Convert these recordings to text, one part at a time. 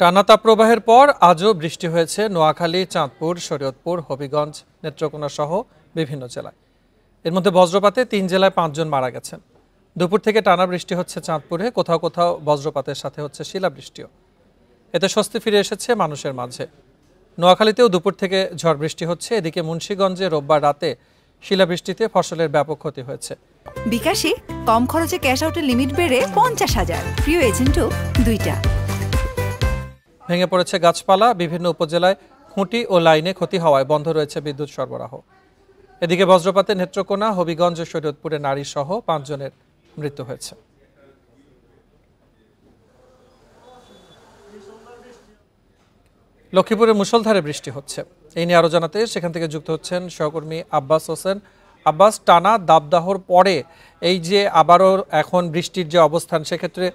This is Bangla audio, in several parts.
টানা প্রবাহের পর আজও বৃষ্টি হয়েছে নোয়াখালী চাঁদপুর শরীয়তপুর হবিগঞ্জ নেত্রকোনা সহ বিভিন্ন জেলায় এর মধ্যে বজ্রপাতে তিন জেলায় পাঁচজন মারা গেছেন দুপুর থেকে টানা বৃষ্টি হচ্ছে চাঁদপুরে কোথাও কোথাও বজ্রপাতের সাথে হচ্ছে শিলাবৃষ্টিও এতে স্বস্তি ফিরে এসেছে মানুষের মাঝে নোয়াখালীতেও দুপুর থেকে ঝড় বৃষ্টি হচ্ছে এদিকে মুন্সীগঞ্জে রোববার রাতে শিলাবৃষ্টিতে ফসলের ব্যাপক ক্ষতি হয়েছে বিকাশে কম খরচে ক্যাশ আউটের লিমিট বেড়ে পঞ্চাশ হাজার প্রিয় এজেন্টও দুইটা ভেঙে পড়েছে গাছপালা বিভিন্ন উপজেলায় খুঁটি ও লাইনে ক্ষতি হওয়ায় বন্ধ রয়েছে বিদ্যুৎ সরবরাহ এদিকে বজ্রপাতে নেত্রকোনা হবিগঞ্জ শরীয়তপুরে নারীসহ পাঁচজনের মৃত্যু হয়েছে লক্ষ্মীপুরে মুসলধারে বৃষ্টি হচ্ছে এই নিয়ে আরো জানাতে সেখান থেকে যুক্ত হচ্ছেন সহকর্মী আব্বাস হোসেন আব্বাস টানা দাবদাহর পরে এই যে আবারও এখন বৃষ্টির যে অবস্থান সেক্ষেত্রে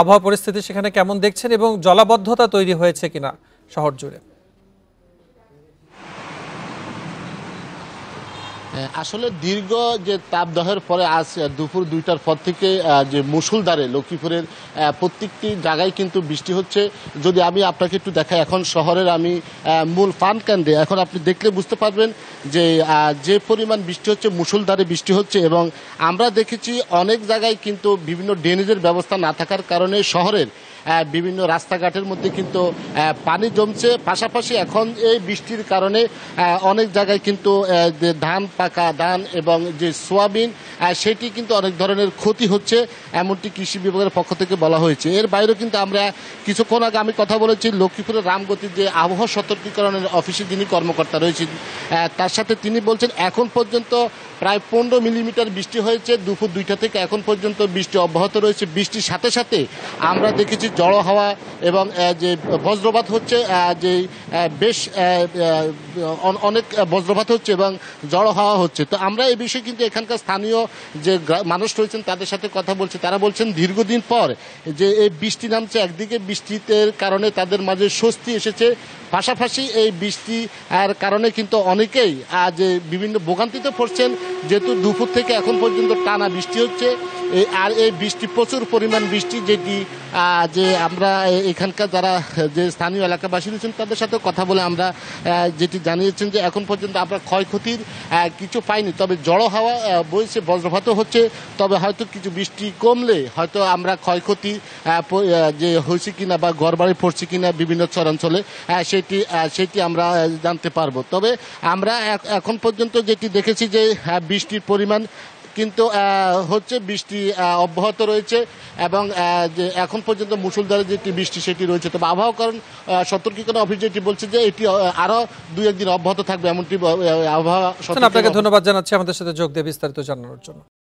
আবহাওয়া পরিস্থিতি সেখানে কেমন দেখছেন এবং জলাবদ্ধতা তৈরি হয়েছে কিনা শহর জুড়ে আসলে দীর্ঘ যে তাপদাহের পরে আজ দুপুর দুইটার পর থেকে যে মুসুলধারে লক্ষ্মীপুরের প্রত্যেকটি জায়গায় কিন্তু বৃষ্টি হচ্ছে যদি আমি আপনাকে একটু দেখাই এখন শহরের আমি মূল ফান কেন্দ্রে এখন আপনি দেখলে বুঝতে পারবেন যে যে পরিমাণ বৃষ্টি হচ্ছে মুসুলধারে বৃষ্টি হচ্ছে এবং আমরা দেখেছি অনেক জায়গায় কিন্তু বিভিন্ন ড্রেনেজের ব্যবস্থা না থাকার কারণে শহরের বিভিন্ন রাস্তাঘাটের মধ্যে কিন্তু পানি জমছে পাশাপাশি এখন এই বৃষ্টির কারণে অনেক জায়গায় কিন্তু ধান পাকা ধান এবং যে সোয়াবিন সেটি কিন্তু অনেক ধরনের ক্ষতি হচ্ছে এমনটি কৃষি বিভাগের পক্ষ থেকে বলা হয়েছে এর বাইরে কিন্তু আমরা কিছুক্ষণ আগে আমি কথা বলেছি লক্ষ্মীপুরের রামগতির যে আবহাওয়া সতর্কীকরণের অফিসে যিনি কর্মকর্তা রয়েছেন তার সাথে তিনি বলছেন এখন পর্যন্ত প্রায় পনেরো মিলিমিটার বৃষ্টি হয়েছে দুপুর দুইটা থেকে এখন পর্যন্ত বৃষ্টি অব্যাহত রয়েছে বৃষ্টির সাথে সাথে আমরা দেখেছি জড়ো হাওয়া এবং যে বজ্রপাত হচ্ছে যে বেশ অনেক বজ্রপাত হচ্ছে এবং জড়ো হাওয়া হচ্ছে তো আমরা এই বিষয়ে কিন্তু এখানকার স্থানীয় যে মানুষ রয়েছেন তাদের সাথে কথা বলছে তারা বলছেন দীর্ঘদিন পর যে এই বৃষ্টি নামছে একদিকে বৃষ্টিতের কারণে তাদের মাঝে স্বস্তি এসেছে পাশাপাশি এই বৃষ্টি আর কারণে কিন্তু অনেকেই আজ বিভিন্ন ভোগান্তিতে পড়ছেন যেহেতু দুপুর থেকে এখন পর্যন্ত টানা বৃষ্টি হচ্ছে আর এই বৃষ্টি প্রচুর পরিমাণ বৃষ্টি যেটি যে আমরা এখানকার যারা যে স্থানীয় এলাকাবাসী রয়েছেন তাদের সাথে কথা বলে আমরা যেটি জানিয়েছেন যে এখন পর্যন্ত আমরা ক্ষয়ক্ষতির কিছু পাইনি তবে জড়ো হাওয়া বইছে বজ্রপাতও হচ্ছে তবে হয়তো কিছু বৃষ্টি কমলে হয়তো আমরা ক্ষয়ক্ষতি যে হয়েছে কিনা বা ঘরবাড়ি পড়ছে কিনা বিভিন্ন চরাঞ্চলে সেটি সেটি আমরা জানতে পারবো তবে আমরা এখন পর্যন্ত যেটি দেখেছি যে বৃষ্টির পরিমাণ কিন্তু হচ্ছে বৃষ্টি অব্যাহত রয়েছে এবং এখন পর্যন্ত মুসুলধারে যেটি বৃষ্টি সেটি রয়েছে তবে কারণ সতর্কীকরণ অফিস যেটি বলছে যে এটি আরও দু একদিন অব্যাহত থাকবে এমনটি আবহাওয়া আপনাকে ধন্যবাদ জানাচ্ছি আমাদের সাথে যোগ দেবে বিস্তারিত জানানোর জন্য